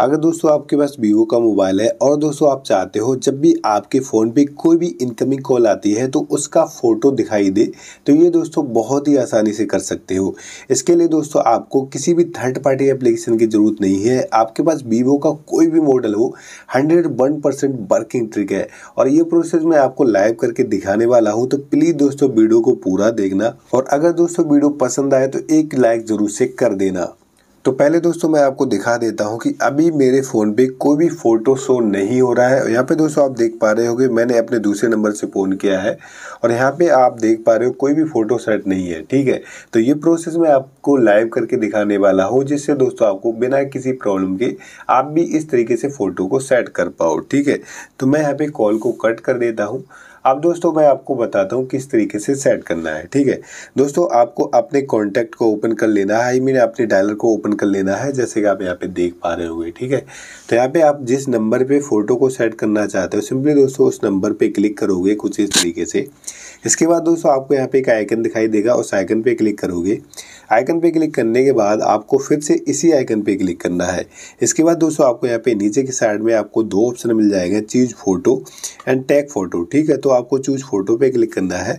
अगर दोस्तों आपके पास वीवो का मोबाइल है और दोस्तों आप चाहते हो जब भी आपके फ़ोन पे कोई भी इनकमिंग कॉल आती है तो उसका फ़ोटो दिखाई दे तो ये दोस्तों बहुत ही आसानी से कर सकते हो इसके लिए दोस्तों आपको किसी भी थर्ड पार्टी एप्लीकेशन की ज़रूरत नहीं है आपके पास वीवो का कोई भी मॉडल हो hundred one percent working trick है और ये प्रोसेस मैं आपको लाइव करके दिखाने वाला हूँ तो प्लीज़ दोस्तों वीडियो को पूरा देखना और अगर दोस्तों वीडियो पसंद आए तो एक लाइक ज़रूर से कर देना तो पहले दोस्तों मैं आपको दिखा देता हूँ कि अभी मेरे फ़ोन पे कोई भी फ़ोटो शो नहीं हो रहा है और यहाँ पे दोस्तों आप देख पा रहे हो मैंने अपने दूसरे नंबर से फ़ोन किया है और यहाँ पे आप देख पा रहे हो कोई भी फ़ोटो सेट नहीं है ठीक है तो ये प्रोसेस मैं आपको लाइव करके दिखाने वाला हूँ जिससे दोस्तों आपको बिना किसी प्रॉब्लम के आप भी इस तरीके से फ़ोटो को सेट कर पाओ ठीक है तो मैं यहाँ पर कॉल को कट कर देता हूँ अब दोस्तों मैं आपको बताता हूँ किस तरीके से सेट करना है ठीक है दोस्तों आपको अपने कॉन्टैक्ट को ओपन कर लेना है मीन अपने डायलर को ओपन कर लेना है जैसे कि आप यहाँ पे देख पा रहे होंगे ठीक है तो यहाँ पे आप जिस नंबर पे फोटो को सेट करना चाहते हो सिंपली दोस्तों उस नंबर पे क्लिक करोगे कुछ इस तरीके से इसके बाद दोस्तों आपको यहाँ पे एक आइकन दिखाई देगा उस आइकन पे क्लिक करोगे आइकन पे क्लिक करने के बाद आपको फिर से इसी आइकन पे क्लिक करना है इसके बाद दोस्तों आपको यहाँ पे नीचे की साइड में आपको दो ऑप्शन मिल जाएगा choose photo and tag photo ठीक है तो आपको चूज फोटो पे क्लिक करना है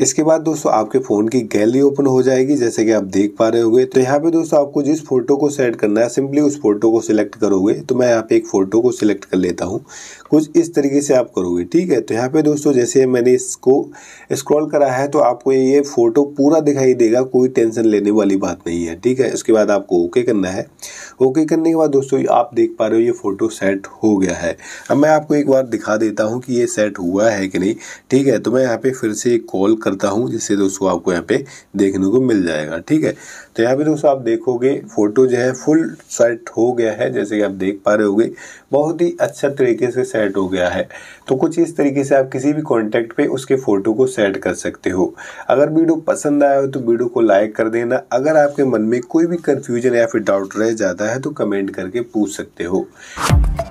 इसके बाद दोस्तों आपके फ़ोन की गैलरी ओपन हो जाएगी जैसे कि आप देख पा रहे होंगे तो यहाँ पे दोस्तों आपको जिस फोटो को सेलेक्ट करना है सिंपली उस फोटो को सिलेक्ट करोगे तो मैं यहाँ पे एक फ़ोटो को सिलेक्ट कर लेता हूँ कुछ इस तरीके से आप करोगे ठीक है तो यहाँ पे दोस्तों जैसे मैंने इसको स्क्रॉल करा है तो आपको ये फोटो पूरा दिखाई देगा कोई टेंशन लेने वाली बात नहीं है ठीक है इसके बाद आपको ओके करना है ओके करने के बाद दोस्तों आप देख पा रहे हो ये फोटो सेट हो गया है अब मैं आपको एक बार दिखा देता हूँ कि ये सेट हुआ है कि नहीं ठीक है तो मैं यहाँ पे फिर से कॉल करता हूँ जिससे दोस्तों आपको यहाँ पे देखने को मिल जाएगा ठीक है तो यहाँ पे दोस्तों आप देखोगे फोटो जो है फुल सेट हो गया है जैसे कि आप देख पा रहे होगे बहुत ही अच्छा तरीके से सेट हो गया है तो कुछ इस तरीके से आप किसी भी कॉन्टेक्ट पे उसके फोटो को सेंड कर सकते हो अगर वीडियो पसंद आया हो तो वीडियो को लाइक कर देना अगर आपके मन में कोई भी कन्फ्यूजन या फिर डाउट रह जाता है तो कमेंट करके पूछ सकते हो